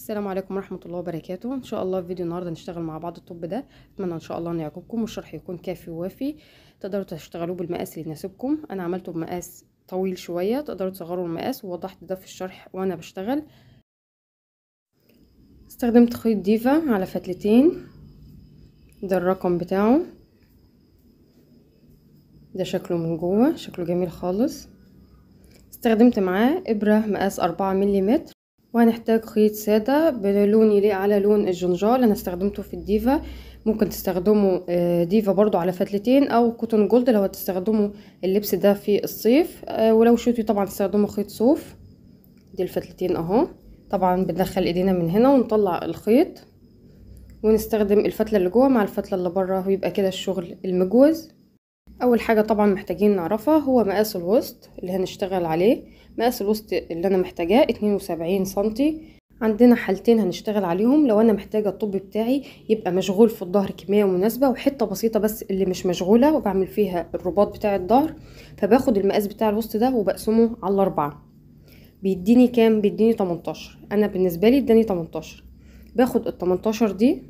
السلام عليكم ورحمة الله وبركاته ان شاء الله في فيديو النهاردة هنشتغل مع بعض الطب ده اتمنى ان شاء الله ان يعجبكم والشرح يكون كافي ووافي تقدروا تشتغلوه بالمقاس اللي يناسبكم انا عملته بمقاس طويل شوية تقدروا تصغروا المقاس ووضحت ده في الشرح وانا بشتغل استخدمت خيط ديفا على فتلتين ده الرقم بتاعه ده شكله من جوه شكله جميل خالص استخدمت معاه ابرة مقاس أربعة مليمتر وهنحتاج خيط سادة بلون يليق على لون الجنجال انا استخدمته في الديفا ممكن تستخدموا آه، ديفا برضو على فتلتين او كوتون جولد لو هتستخدموا اللبس ده في الصيف آه، ولو شوتي طبعا تستخدموا خيط صوف دي الفتلتين اهو طبعا بندخل ايدينا من هنا ونطلع الخيط ونستخدم الفتلة اللي جوه مع الفتلة اللي بره ويبقى كده الشغل المجوز اول حاجة طبعا محتاجين نعرفها هو مقاس الوسط اللي هنشتغل عليه مقاس الوسط اللي انا محتاجاه 72 سنتي عندنا حالتين هنشتغل عليهم لو انا محتاجه الطب بتاعي يبقى مشغول في الظهر كميه مناسبه وحته بسيطه بس اللي مش مشغوله وبعمل فيها الرباط بتاع الظهر فباخد المقاس بتاع الوسط ده وبقسمه على اربعه بيديني كام بيديني 18 انا بالنسبه لي اداني 18 باخد ال 18 دي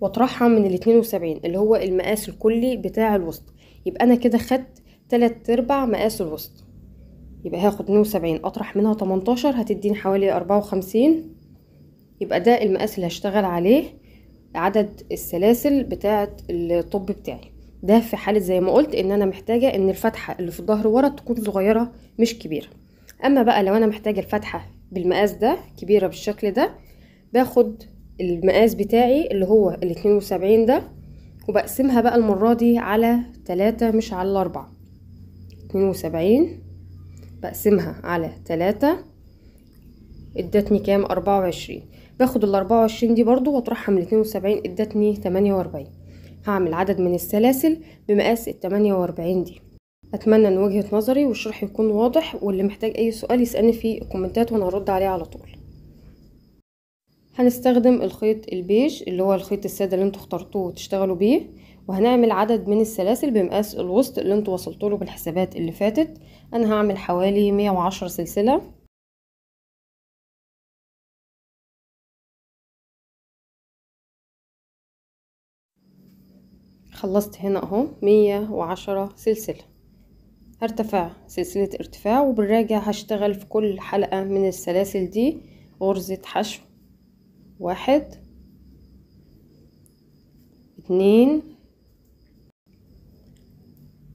واطرحها من ال 72 اللي هو المقاس الكلي بتاع الوسط يبقى انا كده خدت تلات ارباع مقاس الوسط يبقى هاخد 72 اطرح منها 18 هتديني حوالي 54 يبقى ده المقاس اللي هشتغل عليه عدد السلاسل بتاعة الطب بتاعي ده في حالة زي ما قلت ان انا محتاجة ان الفتحة اللي في الظهر ورا تكون صغيرة مش كبيرة اما بقى لو انا محتاجة الفتحة بالمقاس ده كبيرة بالشكل ده باخد المقاس بتاعي اللي هو ال وسبعين ده وبقسمها بقى المرة دي على تلاتة مش على الاربعة 72 وسبعين بقسمها على تلاتة ادتني كام أربعة وعشرين باخد الأربعة وعشرين دي برضو واطرحها من اتنين وسبعين ادتني تمانية وأربعين هعمل عدد من السلاسل بمقاس التمانية وأربعين دي أتمنى أن وجهة نظري والشرح يكون واضح واللي محتاج أي سؤال يسألني في الكومنتات وأنا هرد عليه على طول هنستخدم الخيط البيج اللي هو الخيط السادة اللي انتوا اخترتوه وتشتغلوا بيه وهنعمل عدد من السلاسل بمقاس الوسط اللي انتوا وصلتوله بالحسابات اللي فاتت انا هعمل حوالي 110 سلسله خلصت هنا اهو 110 سلسله هرتفع سلسله ارتفاع وبالراجع هشتغل في كل حلقه من السلاسل دي غرزه حشو واحد اتنين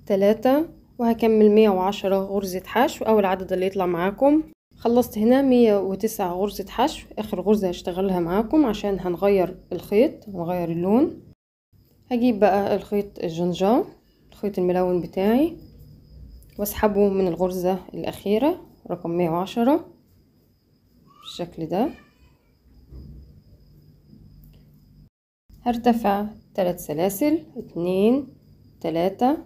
تلاتة وهكمل مية وعشرة غرزة حشو أول عدد اللي يطلع معاكم خلصت هنا مية غرزة حشو آخر غرزة هشتغلها معاكم عشان هنغير الخيط ونغير اللون هجيب بقى الخيط الجنجان الخيط الملون بتاعي واسحبه من الغرزة الأخيرة رقم مية وعشرة بالشكل ده هرتفع ثلاث سلاسل اتنين تلاتة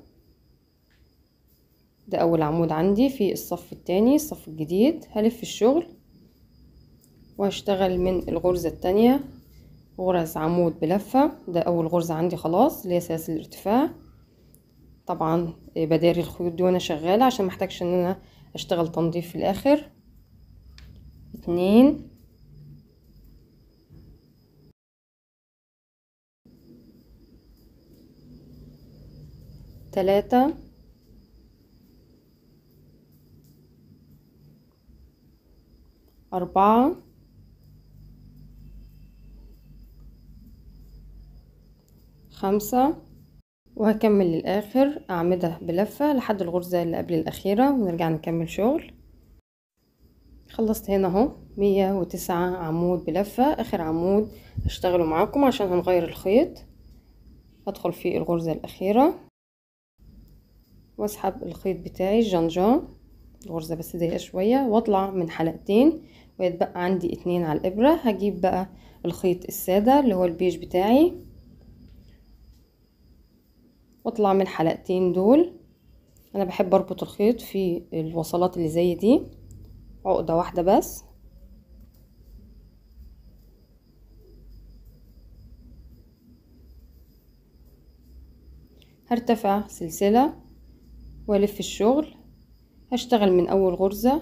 ده اول عمود عندي في الصف التاني الصف الجديد هلف الشغل وهشتغل من الغرزة التانية غرز عمود بلفة ده اول غرزة عندي خلاص اللي هي سلاسل الارتفاع طبعا بداري الخيوط دي وانا شغالة عشان محتاجش ان انا اشتغل تنظيف في الاخر اتنين تلاتة أربعة خمسة وهكمل للآخر أعمدة بلفة لحد الغرزة اللي قبل الأخيرة ونرجع نكمل شغل خلصت هنا اهو مية وتسعة عمود بلفة آخر عمود هشتغله معاكم عشان هنغير الخيط هدخل في الغرزة الأخيرة واسحب الخيط بتاعي الجنجان الغرزة بس ضيقة شوية واطلع من حلقتين ويتبقى عندي اتنين على الابرة هجيب بقى الخيط السادة اللي هو البيج بتاعي واطلع من الحلقتين دول انا بحب اربط الخيط في الوصلات اللي زي دي عقدة واحدة بس هرتفع سلسلة والف الشغل هشتغل من اول غرزة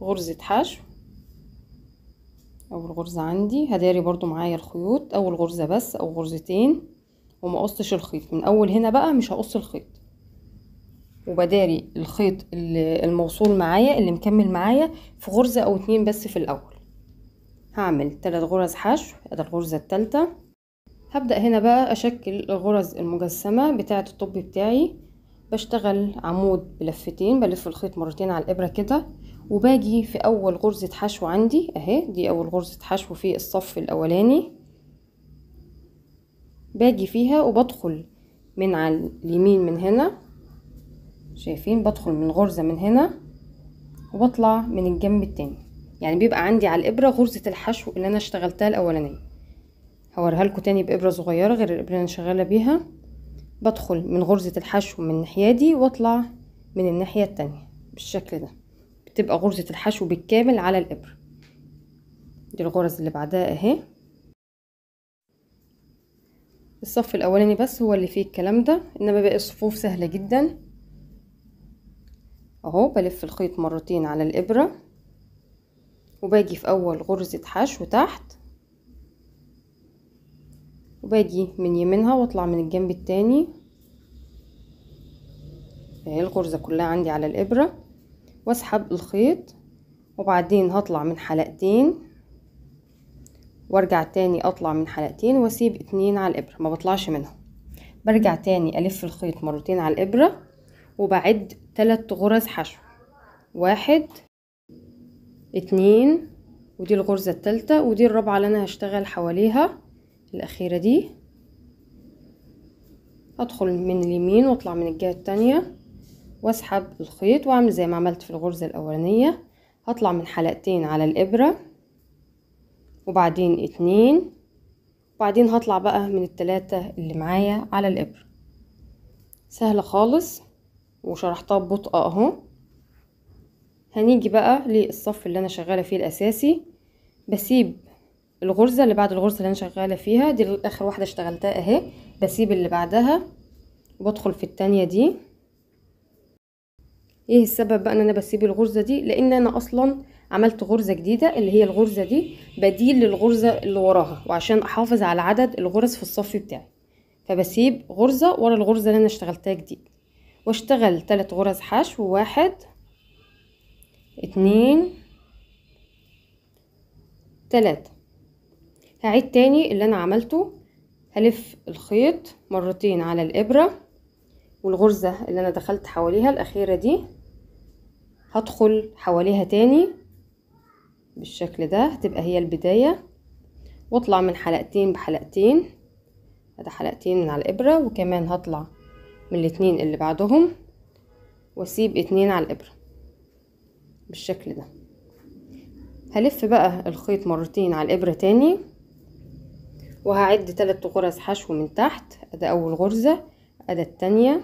غرزة حشو اول غرزة عندي هداري برضو معايا الخيوط اول غرزة بس او غرزتين وما قصتش الخيط من اول هنا بقى مش هقص الخيط وبداري الخيط الموصول معايا اللي مكمل معايا في غرزة او اتنين بس في الاول هعمل تلات غرز حشو ادي الغرزة التالتة هبدأ هنا بقى اشكل الغرز المجسمة بتاعة الطب بتاعي بشتغل عمود بلفتين بلف الخيط مرتين على الابرة كده وباجي في اول غرزة حشو عندي اهي دي اول غرزة حشو في الصف الاولاني باجي فيها وبدخل من على اليمين من هنا شايفين بدخل من غرزة من هنا وبطلع من الجنب التاني يعني بيبقى عندي على الابرة غرزة الحشو اللي انا اشتغلتها الاولانية هوريها لكم تاني بابرة صغيرة غير الابرة اللي انا شغالة بيها بدخل من غرزة الحشو من الناحية دي واطلع من الناحية التانية بالشكل ده تبقى غرزة الحشو بالكامل على الإبرة دي الغرز اللي بعدها اهي الصف الأولاني بس هو اللي فيه الكلام ده إنما باقي الصفوف سهلة جدا أهو بلف الخيط مرتين على الإبرة وباجي في أول غرزة حشو تحت وباجي من يمينها واطلع من الجنب التاني اهي الغرزة كلها عندي على الإبرة واسحب الخيط وبعدين هطلع من حلقتين وارجع تاني اطلع من حلقتين واسيب اتنين على الابرة ما بطلعش منهم برجع تاني الف الخيط مرتين على الابرة وبعد تلات غرز حشو واحد اتنين ودي الغرزة التالتة ودي الرابعة اللي انا هشتغل حواليها الاخيرة دي ادخل من اليمين واطلع من الجهة التانية واسحب الخيط واعمل زي ما عملت في الغرزة الاولانية هطلع من حلقتين على الابرة وبعدين اتنين وبعدين هطلع بقى من التلاتة اللي معايا على الابرة سهلة خالص وشرحتها ببطء اهو هنيجي بقى للصف اللي انا شغالة فيه الاساسي بسيب الغرزة اللي بعد الغرزة اللي انا شغالة فيها دي اخر واحدة اشتغلتها اهي بسيب اللي بعدها وبدخل في التانية دي ايه السبب بقى ان انا بسيب الغرزه دي لان انا اصلا عملت غرزه جديده اللي هي الغرزه دي بديل للغرزه اللي وراها وعشان احافظ على عدد الغرز في الصف بتاعي فبسيب غرزه ورا الغرزه اللي انا اشتغلتها جديد واشتغل ثلاث غرز حشو واحد اتنين تلاتة هعيد تاني اللي انا عملته هلف الخيط مرتين على الابره والغرزه اللي انا دخلت حواليها الاخيره دي هدخل حواليها تاني بالشكل ده هتبقى هي البداية واطلع من حلقتين بحلقتين هذا حلقتين من على الإبرة وكمان هطلع من الاتنين اللي بعدهم واسيب اتنين على الإبرة بالشكل ده هلف بقى الخيط مرتين على الإبرة تاني وهعد تلات غرز حشو من تحت ادي أول غرزة أدا التانية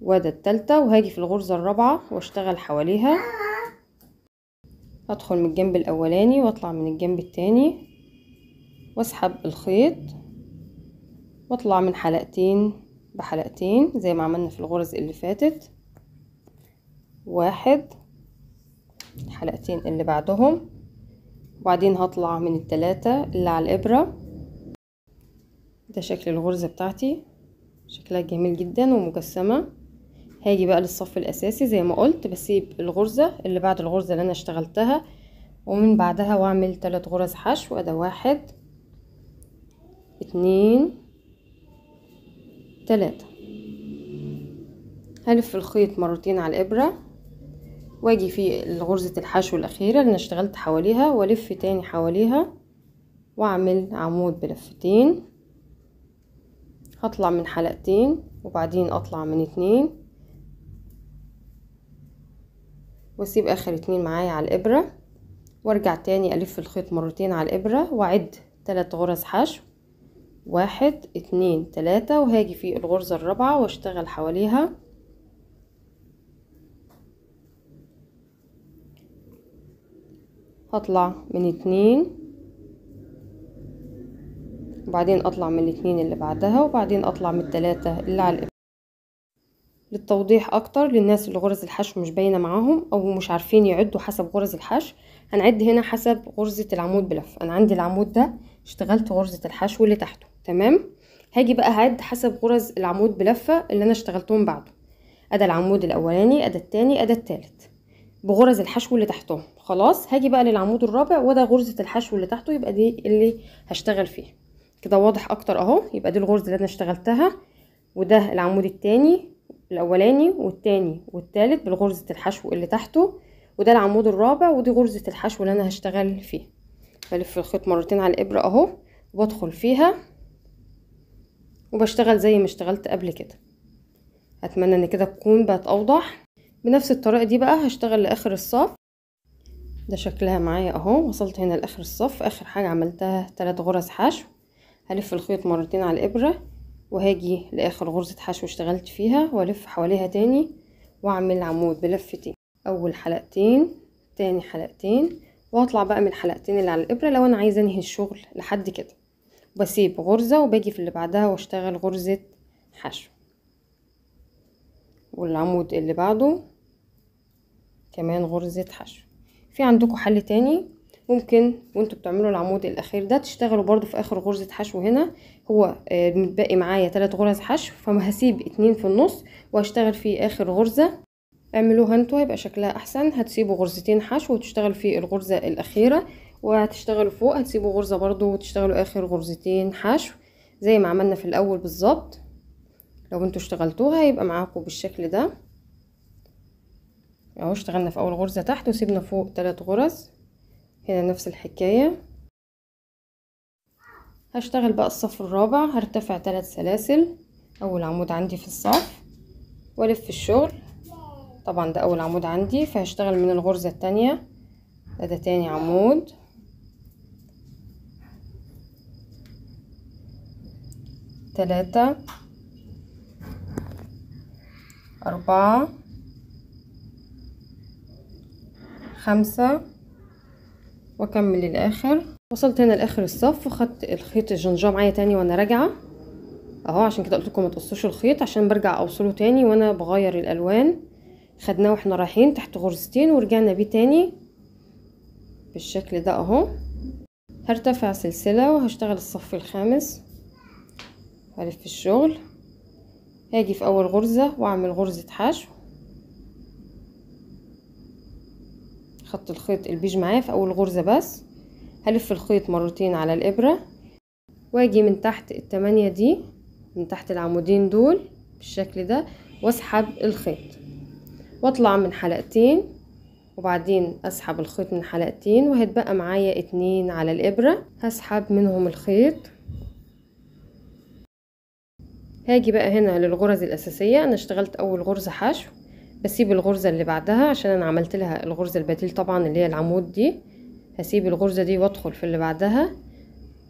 وده التالتة وهاجي في الغرزة الرابعة واشتغل حواليها هدخل من الجنب الاولاني واطلع من الجنب التاني واسحب الخيط واطلع من حلقتين بحلقتين زي ما عملنا في الغرز اللي فاتت واحد الحلقتين اللي بعدهم وبعدين هطلع من التلاتة اللي على الابرة ده شكل الغرزة بتاعتي شكلها جميل جدا ومجسمة هاجي بقى للصف الاساسي زي ما قلت بسيب الغرزة اللي بعد الغرزة اللي انا اشتغلتها ومن بعدها واعمل ثلاث غرز حشو ادا واحد اتنين تلاتة هلف الخيط مرتين على الابرة واجي في غرزة الحشو الاخيرة اللي انا اشتغلت حواليها والف تاني حواليها واعمل عمود بلفتين هطلع من حلقتين وبعدين اطلع من اتنين واسيب اخر اتنين معايا على الابرة وارجع تاني الف الخيط مرتين على الابرة واعد تلات غرز حشو واحد اتنين تلاتة وهاجي في الغرزة الرابعة واشتغل حواليها هطلع من اتنين وبعدين اطلع من الاتنين اللي بعدها وبعدين اطلع من التلاتة اللي على الابرة للتوضيح اكتر للناس اللي غرز الحشو مش باينه معاهم او مش عارفين يعدوا حسب غرز الحشو هنعد هنا حسب غرزه العمود بلف انا عندي العمود ده اشتغلت غرزه الحشو اللي تحته تمام هاجي بقى هعد حسب غرز العمود بلفه اللي انا اشتغلتهم بعده ادا العمود الاولاني ادا التاني ادا التالت بغرز الحشو اللي تحتهم خلاص هاجي بقى للعمود الرابع وده غرزه الحشو اللي تحته يبقى دي اللي هشتغل فيها كده واضح اكتر اهو يبقى دي الغرزه اللي انا اشتغلتها وده العمود التاني الاولاني والتاني والتالت بالغرزة الحشو اللي تحته وده العمود الرابع ودي غرزة الحشو اللي انا هشتغل فيها بلف الخيط مرتين على الابرة اهو وبدخل فيها وبشتغل زي ما اشتغلت قبل كده اتمنى ان كده تكون بقت اوضح بنفس الطريقة دي بقى هشتغل لاخر الصف ده شكلها معايا اهو وصلت هنا لاخر الصف اخر حاجة عملتها تلات غرز حشو هلف الخيط مرتين على الابرة وهاجي لاخر غرزة حشو اشتغلت فيها والف حواليها تاني واعمل عمود بلفتين اول حلقتين تاني حلقتين واطلع بقى من الحلقتين اللي على الابره لو انا عايزه انهي الشغل لحد كده بسيب غرزه وباجي في اللي بعدها واشتغل غرزه حشو والعمود اللي بعده كمان غرزه حشو في عندكم حل تاني ممكن وانتوا بتعملوا العمود الاخير ده تشتغلوا برضو في اخر غرزه حشو هنا هو آه، متبقي معايا ثلاث غرز حشو فما هسيب اتنين في النص وهشتغل في اخر غرزه اعملوها انتوا هيبقى شكلها احسن هتسيبوا غرزتين حشو وتشتغلوا في الغرزه الاخيره وهتشتغلوا فوق هتسيبوا غرزه برضو وتشتغلوا اخر غرزتين حشو زي ما عملنا في الاول بالظبط لو انتوا اشتغلتوها هيبقى معاكم بالشكل ده اهو اشتغلنا في اول غرزه تحت وسيبنا فوق ثلاث غرز هنا نفس الحكاية هشتغل بقى الصف الرابع هرتفع ثلاث سلاسل اول عمود عندي في الصف والف الشغل طبعا ده اول عمود عندي فهشتغل من الغرزة التانية ده, ده تاني عمود تلاتة أربعة خمسة واكمل للاخر وصلت هنا لاخر الصف وخدت الخيط الجنجاه معايا تاني وانا راجعه اهو عشان كده قلت لكم ما تقصوش الخيط عشان برجع اوصله تاني وانا بغير الالوان خدناه واحنا رايحين تحت غرزتين ورجعنا بيه تاني بالشكل ده اهو هرتفع سلسله وهشتغل الصف الخامس هلف الشغل هاجي في اول غرزه واعمل غرزه حشو هحط الخيط البيج معاه في اول غرزة بس هلف الخيط مرتين على الابرة واجي من تحت التمانية دي من تحت العمودين دول بالشكل ده واسحب الخيط واطلع من حلقتين وبعدين اسحب الخيط من حلقتين وهتبقى معايا اتنين على الابرة هسحب منهم الخيط هاجي بقى هنا للغرز الاساسية انا اشتغلت اول غرزة حشو هسيب الغرزة اللي بعدها عشان انا عملت لها الغرزة البديل طبعا اللي هي العمود دي هسيب الغرزة دي وادخل في اللي بعدها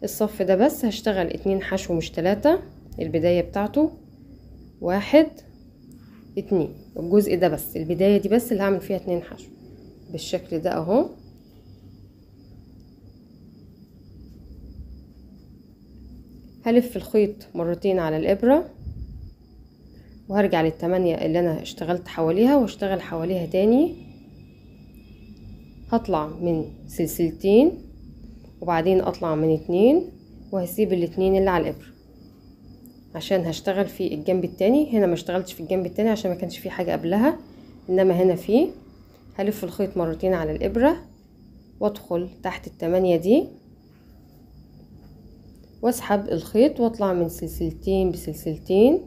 الصف ده بس هشتغل اتنين حشو مش تلاتة البداية بتاعته واحد اتنين الجزء ده بس البداية دي بس اللي هعمل فيها اتنين حشو بالشكل ده اهو هلف الخيط مرتين على الابرة وهرجع للتمانية اللي انا اشتغلت حواليها واشتغل حواليها تاني هطلع من سلسلتين وبعدين اطلع من اتنين وهسيب الاتنين اللي على الابرة عشان هشتغل في الجنب التاني هنا ما اشتغلتش في الجنب التاني عشان ما كانش فيه حاجة قبلها انما هنا فيه هلف الخيط مرتين على الابرة وادخل تحت التمانية دي واسحب الخيط واطلع من سلسلتين بسلسلتين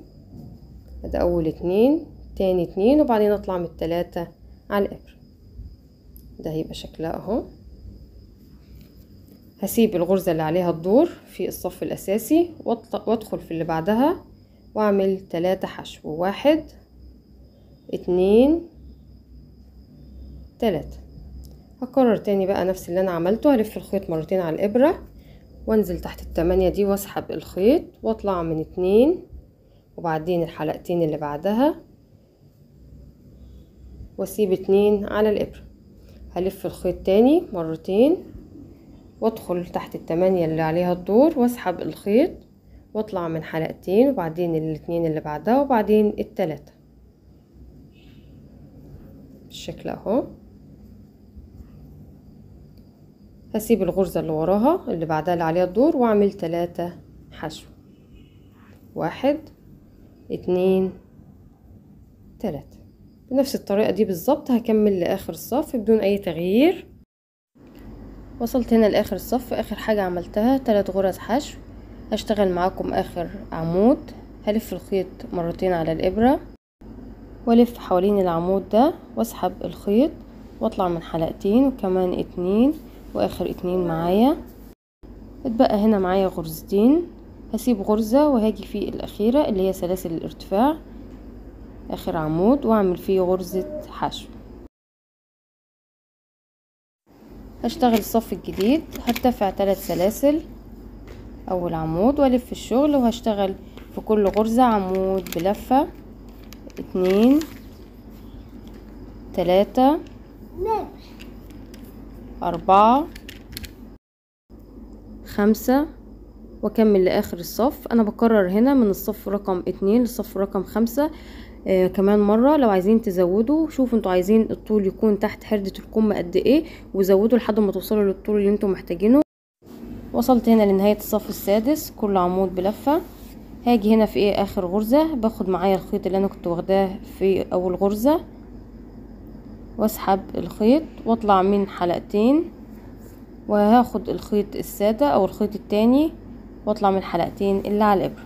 ده اول اتنين تاني اتنين وبعدين اطلع من التلاتة على الابرة ده هيبقى شكلها اهو هسيب الغرزة اللي عليها الدور في الصف الاساسي وادخل في اللي بعدها واعمل تلاتة حشو واحد اتنين تلاتة هكرر تاني بقى نفس اللي انا عملته هلف الخيط مرتين على الابرة وانزل تحت التمانية دي واسحب الخيط واطلع من اتنين وبعدين الحلقتين اللي بعدها واسيب اتنين على الابرة هلف الخيط تاني مرتين وادخل تحت التمانية اللي عليها الدور واسحب الخيط واطلع من حلقتين وبعدين الاتنين اللي بعدها وبعدين التلاتة بالشكل اهو هسيب الغرزة اللي وراها اللي بعدها اللي عليها الدور واعمل تلاتة حشو واحد اتنين تلاتة بنفس الطريقة دي بالظبط هكمل لآخر الصف بدون أي تغيير وصلت هنا لآخر الصف آخر حاجة عملتها تلات غرز حشو هشتغل معاكم آخر عمود هلف الخيط مرتين على الإبرة والف حوالين العمود ده واسحب الخيط واطلع من حلقتين وكمان اتنين واخر اتنين معايا اتبقى هنا معايا غرزتين هسيب غرزة وهاجي في الأخيرة اللي هي سلاسل الارتفاع آخر عمود وأعمل فيه غرزة حشو هشتغل الصف الجديد هرتفع ثلاث سلاسل أول عمود وألف الشغل وهشتغل في كل غرزة عمود بلفة اتنين تلاتة أربعة خمسة واكمل لاخر الصف انا بكرر هنا من الصف رقم اتنين للصف رقم خمسة آه كمان مرة لو عايزين تزودوا شوفوا انتوا عايزين الطول يكون تحت حردة الكم قد ايه وزودوا لحد ما توصلوا للطول اللي انتوا محتاجينه وصلت هنا لنهاية الصف السادس كل عمود بلفة هاجي هنا في ايه اخر غرزة باخد معايا الخيط اللي انا كنت واخداه في اول غرزة واسحب الخيط واطلع من حلقتين وهاخد الخيط السادة او الخيط التاني واطلع من الحلقتين اللي على الابرة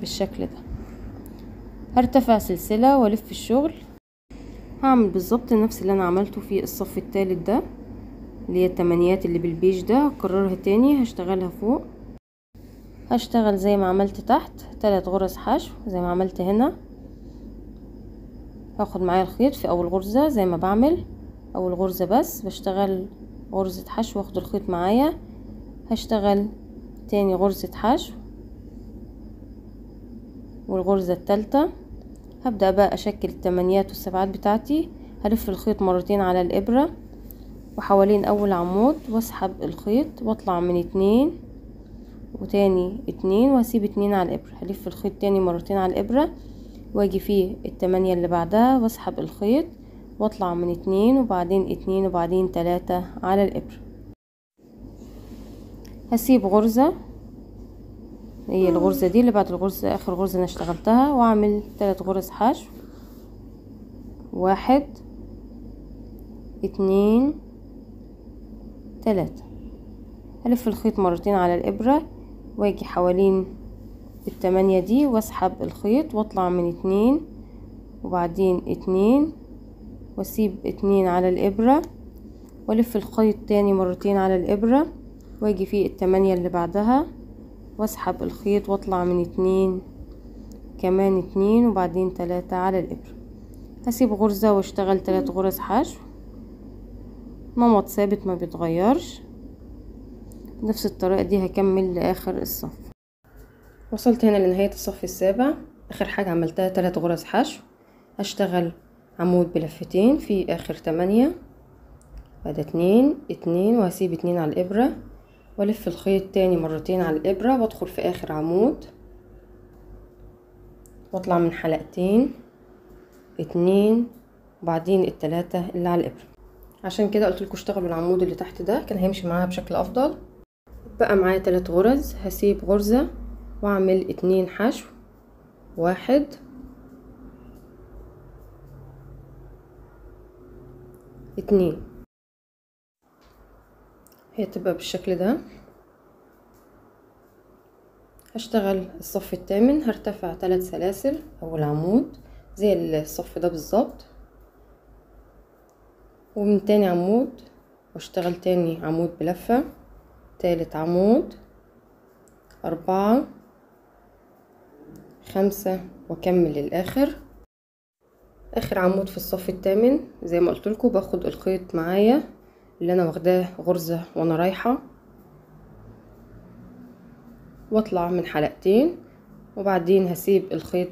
بالشكل ده هرتفع سلسلة والف الشغل هعمل بالظبط نفس اللي انا عملته في الصف التالت ده اللي هي التمانيات اللي بالبيج ده هكررها تاني هشتغلها فوق هشتغل زي ما عملت تحت تلات غرز حشو زي ما عملت هنا هاخد معايا الخيط في اول غرزة زي ما بعمل اول غرزة بس بشتغل غرزة حشو واخد الخيط معايا هشتغل تاني غرزة حشو والغرزة التالتة هبدأ بقى أشكل التمانيات والسبعات بتاعتي هلف الخيط مرتين على الإبرة وحوالين أول عمود واسحب الخيط واطلع من اتنين وتاني اتنين وهسيب اتنين على الإبرة هلف الخيط تاني مرتين على الإبرة واجي فيه التمانية اللي بعدها واسحب الخيط واطلع من اتنين وبعدين اتنين وبعدين تلاتة على الإبرة هسيب غرزة هي الغرزة دي اللي بعد الغرزة اخر غرزة انا اشتغلتها واعمل ثلاث غرز حشو واحد اتنين تلاتة هلف الخيط مرتين على الابرة واجي حوالين التمانية دي واسحب الخيط واطلع من اتنين وبعدين اتنين واسيب اتنين على الابرة والف الخيط تاني مرتين على الابرة واجي في التمانية اللي بعدها واسحب الخيط واطلع من اتنين كمان اتنين وبعدين تلاتة على الابرة هسيب غرزة واشتغل تلات غرز حشو نمط ثابت ما بيتغيرش نفس الطريقة دي هكمل لاخر الصف وصلت هنا لنهاية الصف السابع اخر حاجة عملتها تلات غرز حشو هشتغل عمود بلفتين في اخر تمانية بعد اتنين اتنين وهسيب اتنين على الابرة والف الخيط تاني مرتين على الابره وادخل في اخر عمود واطلع من حلقتين اتنين وبعدين التلاتة اللي على الابره عشان كده قلت لكم اشتغلوا العمود اللي تحت ده كان هيمشي معاها بشكل افضل بقى معايا تلات غرز هسيب غرزه واعمل اتنين حشو واحد اتنين هي تبقى بالشكل ده هشتغل الصف الثامن هرتفع ثلاث سلاسل اول عمود زي الصف ده بالظبط ومن تاني عمود واشتغل تاني عمود بلفة تالت عمود أربعة خمسة وأكمل للآخر آخر عمود في الصف التامن زي ما قلتلكوا باخد الخيط معايا اللي انا واخداه غرزة وانا رايحة واطلع من حلقتين وبعدين هسيب الخيط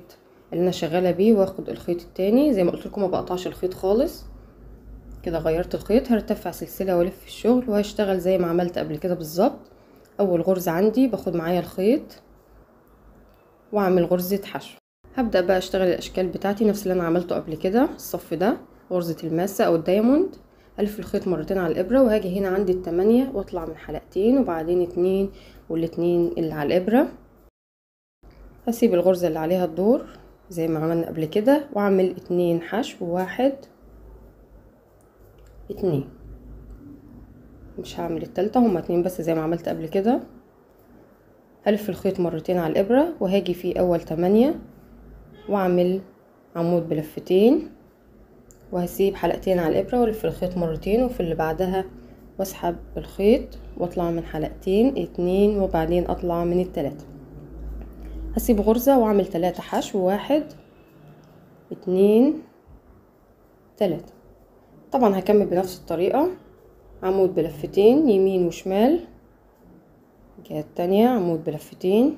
اللي انا شغالة بيه واخد الخيط التاني زي ما قلت لكم ما بقطعش الخيط خالص كده غيرت الخيط هرتفع سلسلة والف الشغل وهشتغل زي ما عملت قبل كده بالظبط اول غرزة عندي باخد معايا الخيط واعمل غرزة حشو هبدأ بقى اشتغل الاشكال بتاعتي نفس اللي انا عملته قبل كده الصف ده غرزة الماسة او الدايموند الف الخيط مرتين على الابره وهاجي هنا عند التمانية واطلع من حلقتين وبعدين اتنين والاتنين اللي على الابره هسيب الغرزه اللي عليها الدور زي ما عملنا قبل كده واعمل اتنين حشو واحد اتنين مش هعمل التالتة هما اتنين بس زي ما عملت قبل كده ألف الخيط مرتين على الابرة وهاجي في اول تمانية واعمل عمود بلفتين وهسيب حلقتين على الابره والف الخيط مرتين وفي اللي بعدها واسحب الخيط واطلع من حلقتين اتنين وبعدين اطلع من التلاته هسيب غرزه واعمل تلاته حشو واحد اتنين تلاته طبعا هكمل بنفس الطريقه عمود بلفتين يمين وشمال الجهه التانيه عمود بلفتين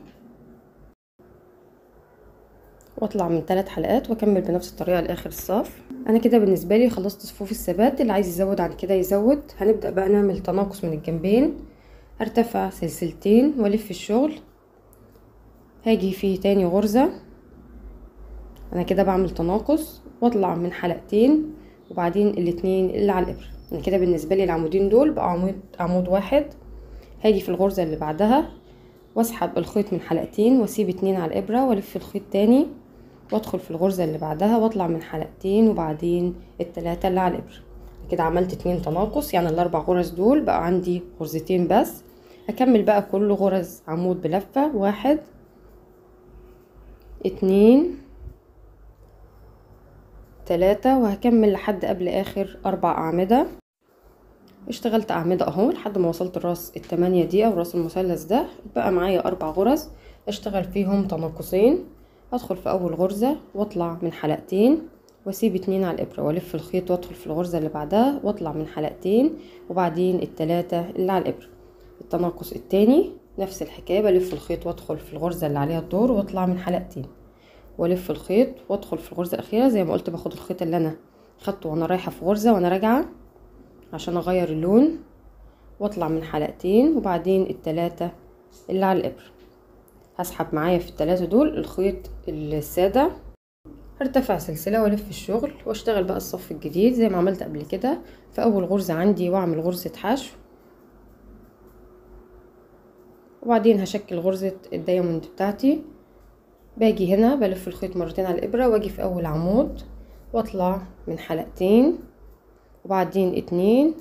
واطلع من ثلاث حلقات واكمل بنفس الطريقه لاخر الصف انا كده بالنسبه لي خلصت صفوف الثبات اللي عايز يزود عن كده يزود هنبدا بقى نعمل تناقص من الجنبين ارتفع سلسلتين والف الشغل هاجي فيه تاني غرزه انا كده بعمل تناقص واطلع من حلقتين وبعدين الاتنين اللي على الابره انا كده بالنسبه لي العمودين دول بقى عمود عمود واحد هاجي في الغرزه اللي بعدها واسحب الخيط من حلقتين واسيب اتنين على الابره والف الخيط تاني وادخل في الغرزة اللي بعدها واطلع من حلقتين وبعدين التلاتة اللي على الابرة كده عملت اتنين تناقص يعني الاربع غرز دول بقى عندي غرزتين بس هكمل بقى كل غرز عمود بلفة واحد اتنين تلاتة وهكمل لحد قبل اخر اربع اعمدة اشتغلت اعمدة اهو لحد ما وصلت الراس التمانية دي او راس المثلث ده بقى معايا اربع غرز اشتغل فيهم تناقصين هدخل في اول غرزة واطلع من حلقتين واسيب اتنين على الابرة والف الخيط وادخل في الغرزة اللي بعدها واطلع من حلقتين وبعدين التلاتة اللي على الابرة التناقص التاني نفس الحكاية بلف الخيط وادخل في الغرزة اللي عليها الدور واطلع من حلقتين والف الخيط وادخل في الغرزة الاخيرة زي ما قلت باخد الخيط اللي انا خدته وانا رايحة في غرزة وانا راجعة عشان اغير اللون واطلع من حلقتين وبعدين التلاتة اللي على الابرة هسحب معايا في التلاتة دول الخيط السادة هرتفع سلسلة والف الشغل واشتغل بقى الصف الجديد زي ما عملت قبل كده في اول غرزة عندي واعمل غرزة حشو وبعدين هشكل غرزة الدايموند بتاعتي باجي هنا بلف الخيط مرتين على الابرة واجي في اول عمود واطلع من حلقتين وبعدين اتنين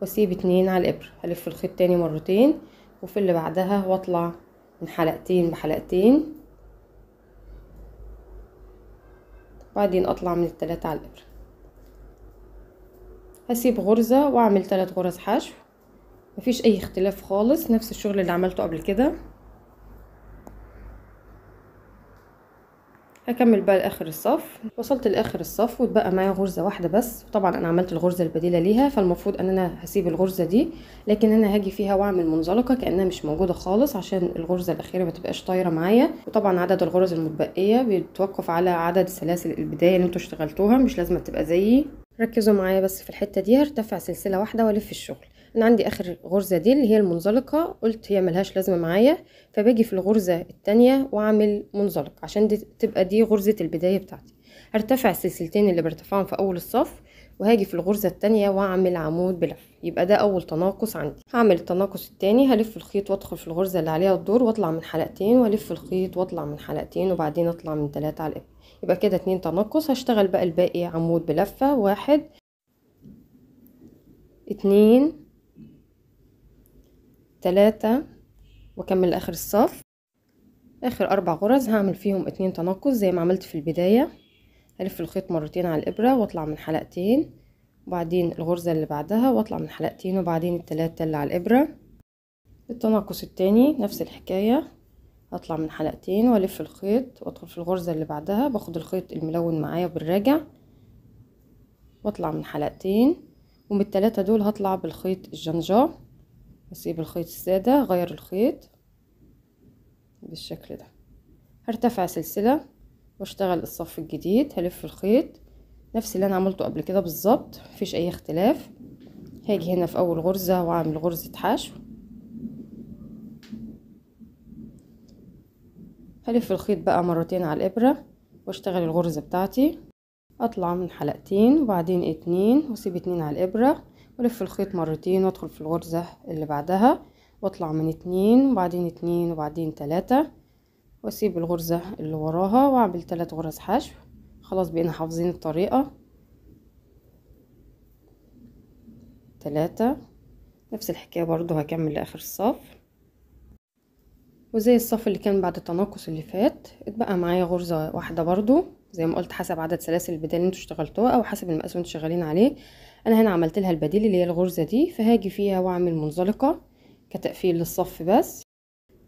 واسيب اتنين على الابرة هلف الخيط تاني مرتين وفي اللي بعدها واطلع من حلقتين بحلقتين وبعدين اطلع من الثلاثة على الابرة هسيب غرزة واعمل ثلاث غرز حشو مفيش اي اختلاف خالص نفس الشغل اللي عملته قبل كده هكمل بقى لاخر الصف وصلت لاخر الصف واتبقى معايا غرزه واحده بس وطبعا انا عملت الغرزه البديله ليها فالمفروض ان انا هسيب الغرزه دي لكن انا هاجي فيها واعمل منزلقه كانها مش موجوده خالص عشان الغرزه الاخيره ما تبقاش طايره معايا وطبعا عدد الغرز المتبقيه بيتوقف على عدد سلاسل البدايه اللي انتوا اشتغلتوها مش لازم تبقى زيي ركزوا معايا بس في الحته دي هرتفع سلسله واحده والف الشغل انا عندي اخر غرزه دي اللي هي المنزلقه قلت هي ملهاش لازمه معايا فباجي في الغرزه الثانيه واعمل منزلق عشان دي تبقى دي غرزه البدايه بتاعتي هرتفع السلسلتين اللي برتفعهم في اول الصف وهاجي في الغرزه الثانيه واعمل عمود بلف يبقى ده اول تناقص عندي هعمل التناقص الثاني هلف الخيط وادخل في الغرزه اللي عليها الدور واطلع من حلقتين والف الخيط واطلع من حلقتين وبعدين اطلع من ثلاثه على الابره يبقى كده اتنين تناقص هشتغل بقى الباقي عمود بلفه واحد اتنين تلاتة واكمل اخر الصف اخر اربع غرز هعمل فيهم اتنين تناقص زي ما عملت في البداية الف الخيط مرتين على الابرة واطلع من حلقتين وبعدين الغرزة اللي بعدها واطلع من حلقتين وبعدين التلاتة اللي على الابرة التناقص التاني نفس الحكاية هطلع من حلقتين والف الخيط وادخل في الغرزة اللي بعدها باخد الخيط الملون معايا بالراجع واطلع من حلقتين ومن التلاتة دول هطلع بالخيط الجنجاه هسيب الخيط السادة غير الخيط بالشكل ده هرتفع سلسلة واشتغل الصف الجديد هلف الخيط نفس اللي انا عملته قبل كده بالظبط مفيش اي اختلاف هاجي هنا في اول غرزة واعمل غرزة حشو هلف الخيط بقى مرتين على الابرة واشتغل الغرزة بتاعتي اطلع من حلقتين وبعدين اتنين واسيب اتنين على الابرة ولف الخيط مرتين وادخل في الغرزة اللي بعدها واطلع من اتنين وبعدين اتنين وبعدين تلاتة واسيب الغرزة اللي وراها واعمل تلات غرز حشو خلاص بقينا حافظين الطريقة تلاتة نفس الحكاية برضو هكمل لآخر الصف وزي الصف اللي كان بعد التناقص اللي فات اتبقى معايا غرزة واحدة برضو زي ما قلت حسب عدد سلاسل البداية اللي انتوا اشتغلتوها او حسب المقاس اللي انتوا شغالين عليه انا هنا عملت لها البديل اللي هي الغرزه دي فهاجي فيها واعمل منزلقه كتقفيل للصف بس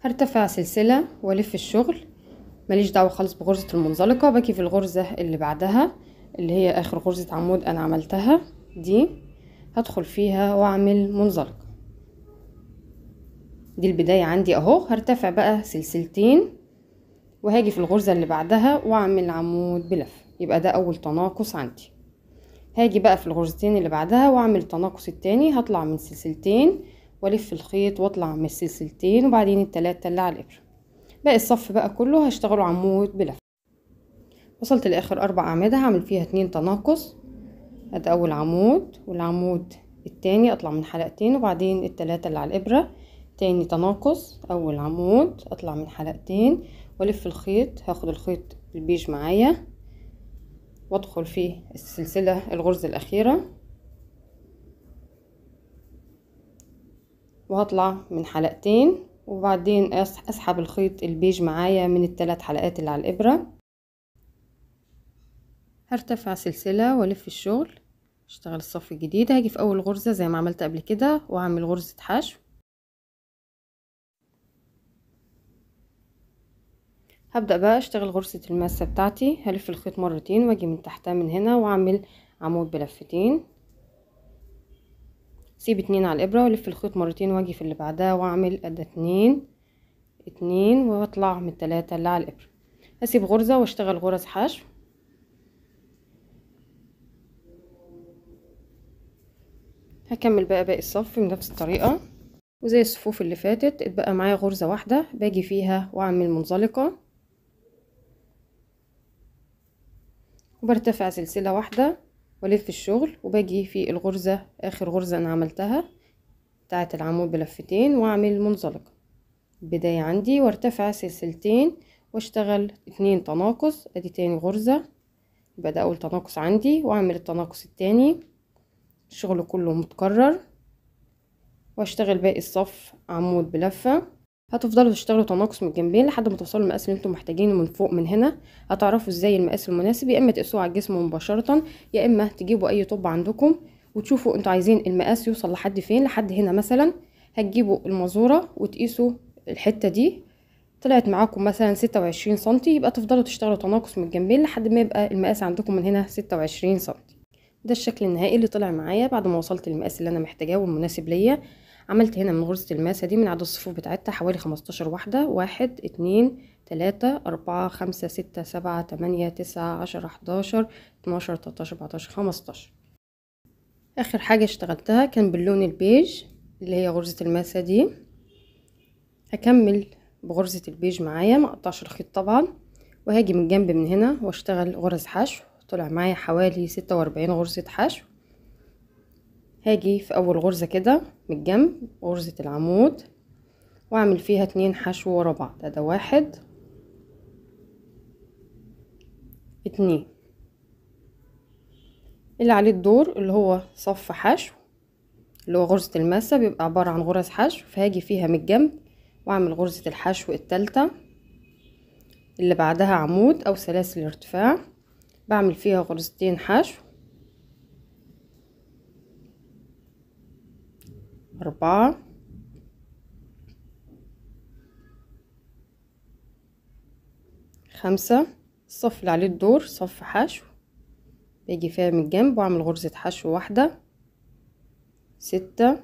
هرتفع سلسله والف الشغل ماليش دعوه خالص بغرزه المنزلقه باجي في الغرزه اللي بعدها اللي هي اخر غرزه عمود انا عملتها دي هدخل فيها واعمل منزلقه دي البدايه عندي اهو هرتفع بقى سلسلتين وهاجي في الغرزه اللي بعدها واعمل عمود بلف يبقى ده اول تناقص عندي هاجي بقى في الغرزتين اللي بعدها واعمل التناقص التاني هطلع من سلسلتين والف الخيط واطلع من السلسلتين وبعدين التلاتة اللي على الابره باقي الصف بقى كله هشتغله عمود بلف وصلت لاخر اربع اعمده هعمل فيها اتنين تناقص ادي اول عمود والعمود التاني اطلع من حلقتين وبعدين التلاتة اللي على الابره تاني تناقص اول عمود اطلع من حلقتين والف الخيط هاخد الخيط البيج معايا وادخل في السلسلة الغرزة الأخيرة وهطلع من حلقتين وبعدين أسحب الخيط البيج معايا من الثلاث حلقات اللي على الإبرة هرتفع سلسلة والف الشغل اشتغل الصف الجديد هاجي في أول غرزة زي ما عملت قبل كده وأعمل غرزة حشو هبدأ بقى اشتغل غرزة الماسة بتاعتي هلف الخيط مرتين واجي من تحتها من هنا واعمل عمود بلفتين سيب اتنين على الابرة والف الخيط مرتين واجي في اللي بعدها واعمل قد اتنين اتنين واطلع من التلاتة اللي على الابرة هسيب غرزة واشتغل غرز حشو هكمل بقى باقي الصف بنفس الطريقة وزي الصفوف اللي فاتت اتبقى معايا غرزة واحدة باجي فيها واعمل منزلقة وبرتفع سلسلة واحدة والف الشغل وباجي في الغرزة اخر غرزة انا عملتها بتاعة العمود بلفتين واعمل منزلقة البداية عندي وارتفع سلسلتين واشتغل اتنين تناقص ادي تاني غرزة بدأ اول تناقص عندي واعمل التناقص التاني الشغل كله متكرر واشتغل باقي الصف عمود بلفة هتفضلوا تشتغلوا تناقص من الجنبين لحد ما توصلوا المقاس اللي انتم محتاجينه من فوق من هنا هتعرفوا ازاي المقاس المناسب يا اما تقسوه على الجسم مباشره يا اما تجيبوا اي طب عندكم وتشوفوا انتوا عايزين المقاس يوصل لحد فين لحد هنا مثلا هتجيبوا المزوره وتقيسوا الحته دي طلعت معاكم مثلا ستة وعشرين سنتي يبقى تفضلوا تشتغلوا تناقص من الجنبين لحد ما يبقى المقاس عندكم من هنا ستة وعشرين سنتي ده الشكل النهائي اللي طلع معايا بعد ما وصلت المقاس اللي انا محتاجاه والمناسب ليا عملت هنا من غرزة الماسة دي من عدد الصفوف بتاعتها حوالي خمستاشر واحدة واحد اتنين تلاتة أربعة خمسة ستة سبعة تمانية تسعة عشرة حداشر اتناشر تلاتاشر اربعتاشر خمستاشر آخر حاجة اشتغلتها كان باللون البيج اللي هي غرزة الماسة دي هكمل بغرزة البيج معايا مقطعش الخيط طبعا وهاجي من جنب من هنا واشتغل غرز حشو طلع معايا حوالي ستة واربعين غرزة حشو هاجي في اول غرزة كده من الجنب غرزة العمود واعمل فيها اتنين حشو ورا بعض ده واحد اتنين اللي عليه الدور اللي هو صف حشو اللي هو غرزة الماسة بيبقى عبارة عن غرز حشو فهاجي فيها من الجنب واعمل غرزة الحشو التالتة اللي بعدها عمود او سلاسل ارتفاع بعمل فيها غرزتين حشو أربعة خمسة الصف اللي عليه الدور صف حشو باجي فيها من الجنب واعمل غرزة حشو واحدة ستة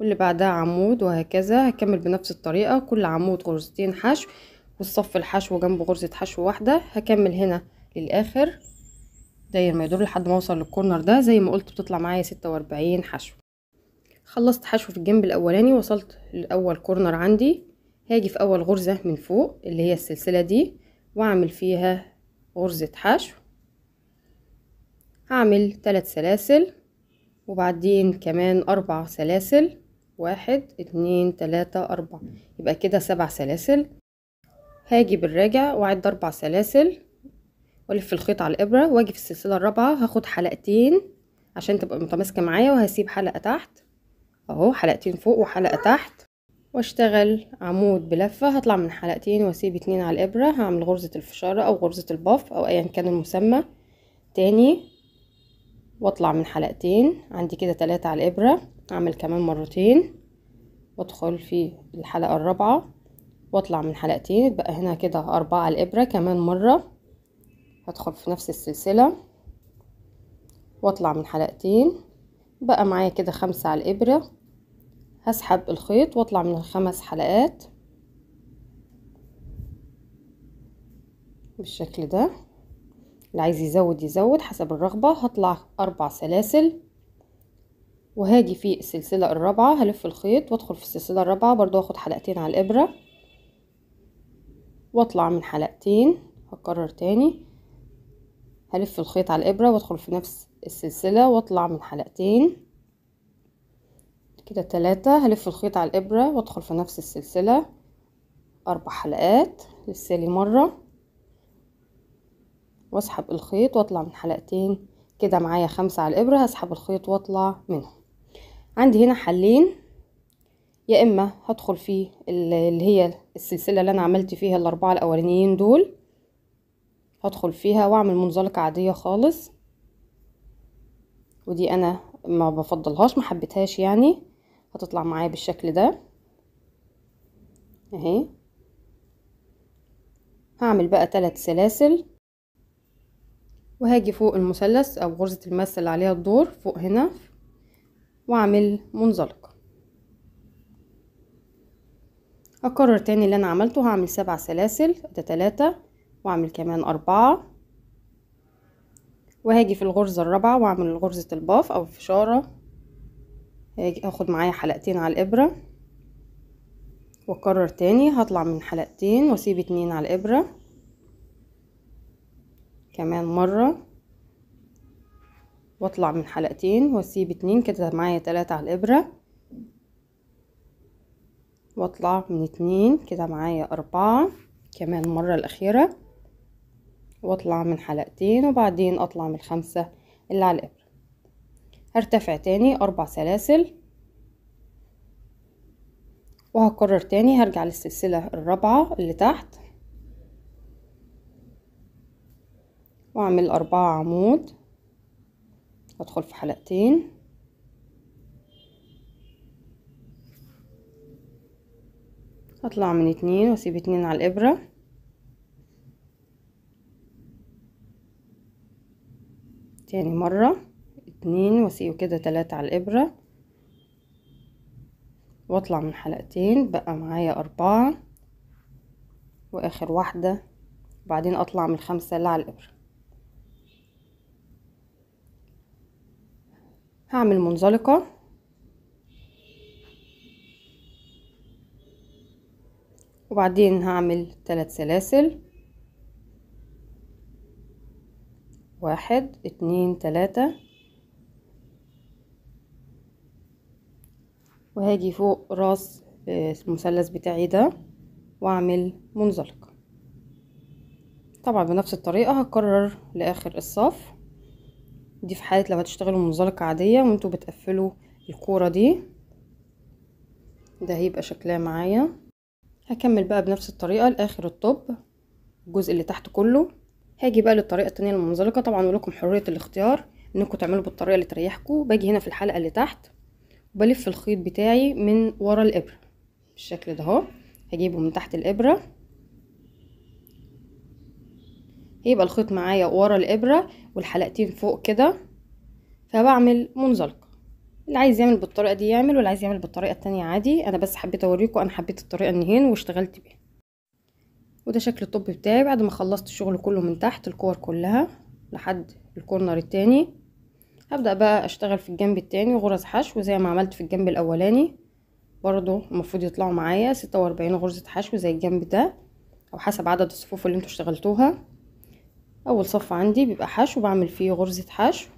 واللي بعدها عمود وهكذا هكمل بنفس الطريقة كل عمود غرزتين حشو والصف الحشو جنبه غرزة حشو واحدة هكمل هنا للآخر داير ما يدور لحد ما اوصل للكورنر ده زي ما قلت بتطلع معايا ستة وأربعين حشو خلصت حشو في الجنب الاولاني وصلت لاول كورنر عندي هاجي في اول غرزة من فوق اللي هي السلسلة دي واعمل فيها غرزة حشو هعمل ثلاث سلاسل وبعدين كمان اربع سلاسل واحد اتنين تلاتة اربعة يبقى كده سبع سلاسل هاجي بالراجع واعد اربع سلاسل والف الخيط على الابرة واجي في السلسلة الرابعة هاخد حلقتين عشان تبقى متماسكة معايا وهسيب حلقة تحت اهو حلقتين فوق وحلقة تحت واشتغل عمود بلفة هطلع من حلقتين واسيب اتنين على الابرة هعمل غرزة الفشارة او غرزة الباف او ايا كان المسمى تاني واطلع من حلقتين عندي كده تلاتة على الابرة اعمل كمان مرتين وادخل في الحلقة الرابعة واطلع من حلقتين يبقى هنا كده اربعة على الابرة كمان مرة هدخل في نفس السلسلة واطلع من حلقتين بقى معايا كده خمسة على الإبرة هسحب الخيط واطلع من الخمس حلقات بالشكل ده اللي عايز يزود يزود حسب الرغبة هطلع أربع سلاسل وهاجي في السلسلة الرابعة هلف الخيط وادخل في السلسلة الرابعة برضو هاخد حلقتين على الإبرة واطلع من حلقتين هكرر تاني هلف الخيط على الإبرة وادخل في نفس السلسلة واطلع من حلقتين كده تلاتة هلف الخيط على الإبرة وادخل في نفس السلسلة أربع حلقات للسالي مرة واسحب الخيط واطلع من حلقتين كده معايا خمسة على الإبرة هسحب الخيط واطلع منهم عندي هنا حلين يا إما هدخل في اللي هي السلسلة اللي أنا عملت فيها الأربعة الأولانيين دول هدخل فيها وأعمل منزلقة عادية خالص ودي انا ما بفضلهاش ما حبيتهاش يعني هتطلع معايا بالشكل ده اهي هعمل بقى ثلاث سلاسل وهاجي فوق المثلث او غرزة المس اللي عليها الدور فوق هنا واعمل منزلق اكرر تاني اللي انا عملته هعمل سبع سلاسل ده تلاتة واعمل كمان اربعة وهاجي في الغرزة الرابعة واعمل غرزة الباف او الفشارة هاجي اخد معايا حلقتين على الابرة واكرر تاني هطلع من حلقتين واسيب اتنين على الابرة كمان مرة واطلع من حلقتين واسيب اتنين كده معايا تلاتة على الابرة واطلع من اتنين كده معايا اربعة كمان مرة الاخيرة واطلع من حلقتين وبعدين اطلع من الخمسة اللي على الابرة هرتفع تاني اربع سلاسل وهكرر تاني هرجع للسلسلة الرابعة اللي تحت واعمل اربعة عمود ادخل في حلقتين اطلع من اتنين واسيب اتنين على الابرة تاني مرة اتنين واسيبه كده تلاتة على الإبرة واطلع من حلقتين بقى معايا أربعة وآخر واحدة وبعدين أطلع من الخمسة اللي على الإبرة هعمل منزلقة وبعدين هعمل ثلاث سلاسل واحد اتنين تلاتة وهاجي فوق راس آه، المثلث بتاعي ده واعمل منزلق طبعا بنفس الطريقة هكرر لاخر الصف دي في حالة لو هتشتغلوا منزلقة عادية وانتوا بتقفلوا الكورة دي ده هيبقى شكلها معايا هكمل بقى بنفس الطريقة لاخر الطب الجزء اللي تحت كله هاجي بقى للطريقه التانية المنزلقه طبعا لكم حريه الاختيار انكم تعملوا بالطريقه اللي تريحكم باجي هنا في الحلقه اللي تحت وبلف الخيط بتاعي من ورا الابره بالشكل ده اهو هجيبه من تحت الابره هيبقى الخيط معايا ورا الابره والحلقتين فوق كده فبعمل منزلقه اللي عايز يعمل بالطريقه دي يعمل واللي عايز يعمل بالطريقه التانية عادي انا بس حبيت اوريكم انا حبيت الطريقه النهين واشتغلت بيها وده شكل الطب بتاعي بعد ما خلصت الشغل كله من تحت الكور كلها لحد الكورنر التاني هبدأ بقى اشتغل في الجنب التاني غرز حشو زي ما عملت في الجنب الاولاني برضو المفروض يطلعوا معايا ستة واربعين غرزة حشو زي الجنب ده او حسب عدد الصفوف اللي انتوا اشتغلتوها اول صف عندي بيبقى حشو بعمل فيه غرزة حشو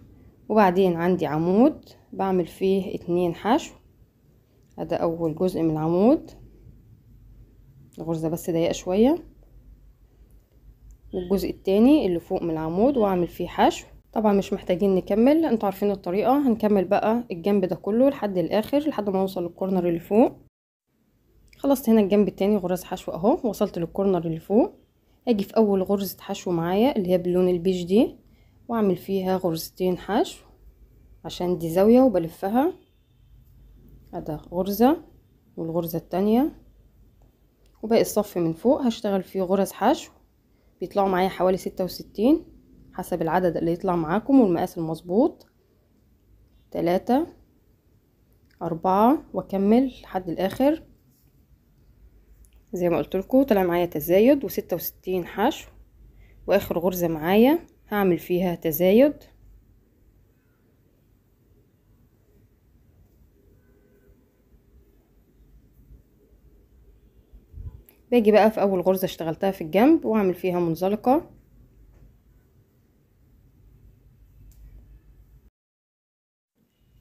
وبعدين عندي عمود بعمل فيه اتنين حشو ده اول جزء من العمود الغرزة بس ضيقة شوية والجزء التاني اللي فوق من العمود واعمل فيه حشو طبعا مش محتاجين نكمل انتوا عارفين الطريقه هنكمل بقى الجنب ده كله لحد الاخر لحد ما نوصل للكورنر اللي فوق خلصت هنا الجنب التاني غرز حشو اهو وصلت للكورنر اللي فوق اجي في اول غرزه حشو معايا اللي هي باللون البيج دي واعمل فيها غرزتين حشو عشان دي زاويه وبلفها ادي غرزه والغرزه التانيه وباقي الصف من فوق هشتغل فيه غرز حشو بيطلعوا معايا حوالي ستة وستين حسب العدد اللي يطلع معاكم والمقاس المظبوط تلاتة أربعة وأكمل لحد الآخر زي ما قلت لكم طلع معايا تزايد وستة وستين حشو وآخر غرزة معايا هعمل فيها تزايد باجي بقى في اول غرزة اشتغلتها في الجنب واعمل فيها منزلقة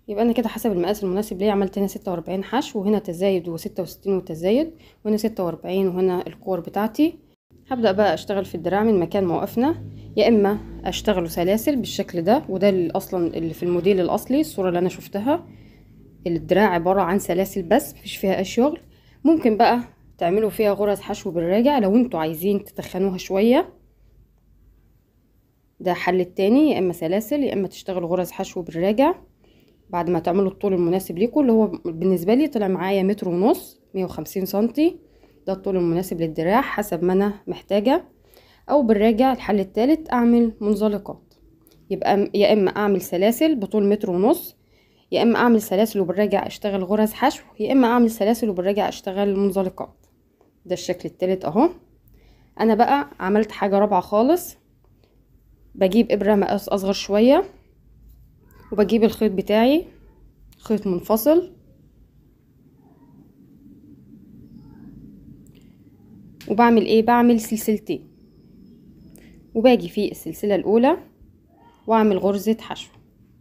يبقى انا كده حسب المقاس المناسب ليا عملت هنا ستة واربعين حشو وهنا تزايد وستة وستين وتزايد وهنا ستة واربعين وهنا الكور بتاعتي هبدأ بقى اشتغل في الدراع من مكان ما وقفنا يا اما اشتغله سلاسل بالشكل ده وده اللي اصلا اللي في الموديل الاصلي الصورة اللي انا شفتها الدراع عبارة عن سلاسل بس مفيش فيها اي شغل ممكن بقى تعملوا فيها غرز حشو بالراجع لو انتوا عايزين تتخنوها شوية ده حل التاني يا اما سلاسل يا اما تشتغل غرز حشو بالراجع بعد ما تعملوا الطول المناسب ليكم اللي هو بالنسبة لي طلع معايا متر ونص مية وخمسين سنتي ده الطول المناسب للدراع حسب ما انا محتاجة او بالراجع الحل التالت اعمل منزلقات يبقى يا اما اعمل سلاسل بطول متر ونص يا اما اعمل سلاسل وبالراجع اشتغل غرز حشو يا اما اعمل سلاسل وبالراجع اشتغل منزلقات ده الشكل التالت اهو انا بقى عملت حاجة رابعة خالص بجيب ابرة مقاس اصغر شوية وبجيب الخيط بتاعي خيط منفصل وبعمل ايه بعمل سلسلتين وباجي في السلسلة الاولى واعمل غرزة حشو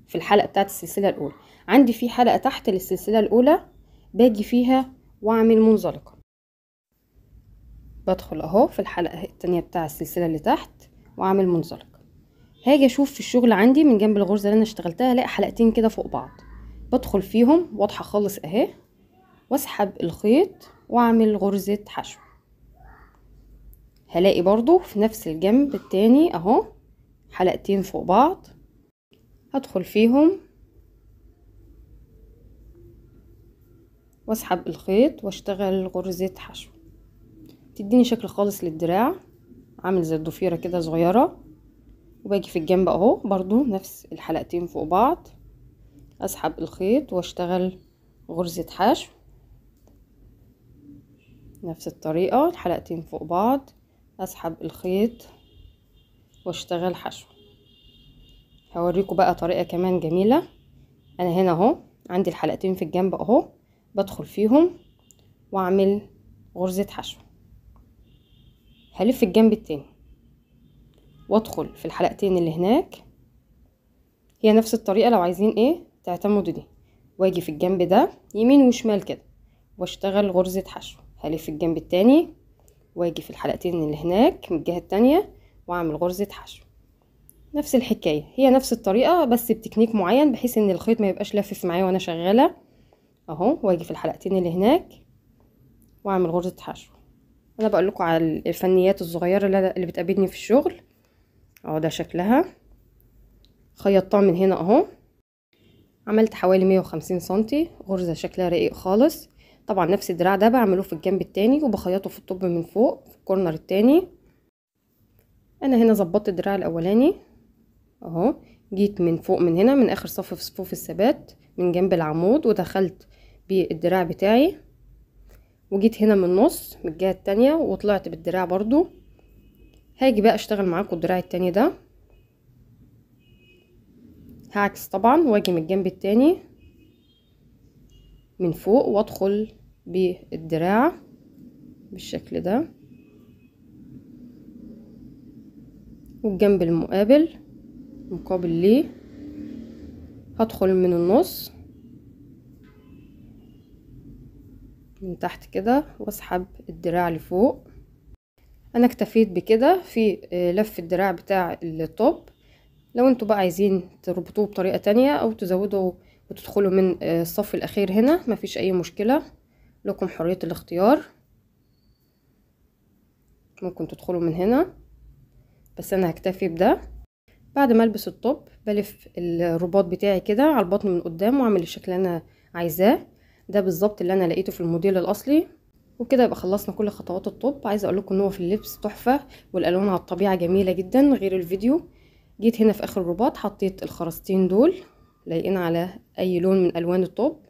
في الحلقة بتاعت السلسلة الاولى عندي في حلقة تحت للسلسلة الاولى باجي فيها واعمل منزلقة بدخل اهو في الحلقة التانية بتاع السلسلة اللي تحت وعامل منزلق هاجي اشوف في الشغل عندي من جنب الغرزة اللي انا اشتغلتها الاقي حلقتين كده فوق بعض بدخل فيهم واضحة خالص اهي واسحب الخيط واعمل غرزة حشو هلاقي برضو في نفس الجنب التاني اهو حلقتين فوق بعض هدخل فيهم واسحب الخيط واشتغل غرزة حشو تديني شكل خالص للدراع عامل زي الضفيره كده صغيره وباجي في الجنب اهو برضو نفس الحلقتين فوق بعض اسحب الخيط واشتغل غرزه حشو نفس الطريقه الحلقتين فوق بعض اسحب الخيط واشتغل حشو هوريكم بقى طريقه كمان جميله انا هنا اهو عندي الحلقتين في الجنب اهو بدخل فيهم واعمل غرزه حشو هلف الجنب التاني وادخل في الحلقتين اللي هناك هي نفس الطريقة لو عايزين ايه تعتمدوا دي واجي في الجنب ده يمين وشمال كده واشتغل غرزة حشو هلف الجنب التاني واجي في الحلقتين اللي هناك من الجهة التانية واعمل غرزة حشو نفس الحكاية هي نفس الطريقة بس بتكنيك معين بحيث ان الخيط ما يبقاش لافف معايا وانا شغالة اهو واجي في الحلقتين اللي هناك واعمل غرزة حشو انا بقول لكم على الفنيات الصغيره اللي بتقابلني في الشغل اهو ده شكلها خيطتها من هنا اهو عملت حوالي 150 سنتي غرزه شكلها رقيق خالص طبعا نفس الدراع ده بعمله في الجنب التاني وبخيطه في الطب من فوق في الكورنر التاني انا هنا ظبطت الدراع الاولاني اهو جيت من فوق من هنا من اخر صف في صفوف الثبات من جنب العمود ودخلت بالدراع بتاعي وجيت هنا من النص من الجهه التانية وطلعت بالدراع برضو هاجي بقى اشتغل معاكم الدراع التاني ده هعكس طبعا واجي من الجنب التاني من فوق وادخل بالدراع بالشكل ده والجنب المقابل مقابل ليه هدخل من النص من تحت كده واسحب الدراع لفوق انا اكتفيت بكده في آه، لف الدراع بتاع التوب لو انتوا بقى عايزين تربطوه بطريقه تانية او تزودوا وتدخلوا من آه، الصف الاخير هنا مفيش اي مشكله لكم حريه الاختيار ممكن تدخلوا من هنا بس انا هكتفي بده بعد ما البس الطب بلف الرباط بتاعي كده على البطن من قدام واعمل الشكل اللي انا عايزاه ده بالظبط اللي انا لقيته في الموديل الاصلي وكده يبقى خلصنا كل خطوات الطب عايزه اقول لكم ان هو في اللبس تحفه والالوان على الطبيعه جميله جدا غير الفيديو جيت هنا في اخر الرباط حطيت الخرستين دول لايقين على اي لون من الوان الطب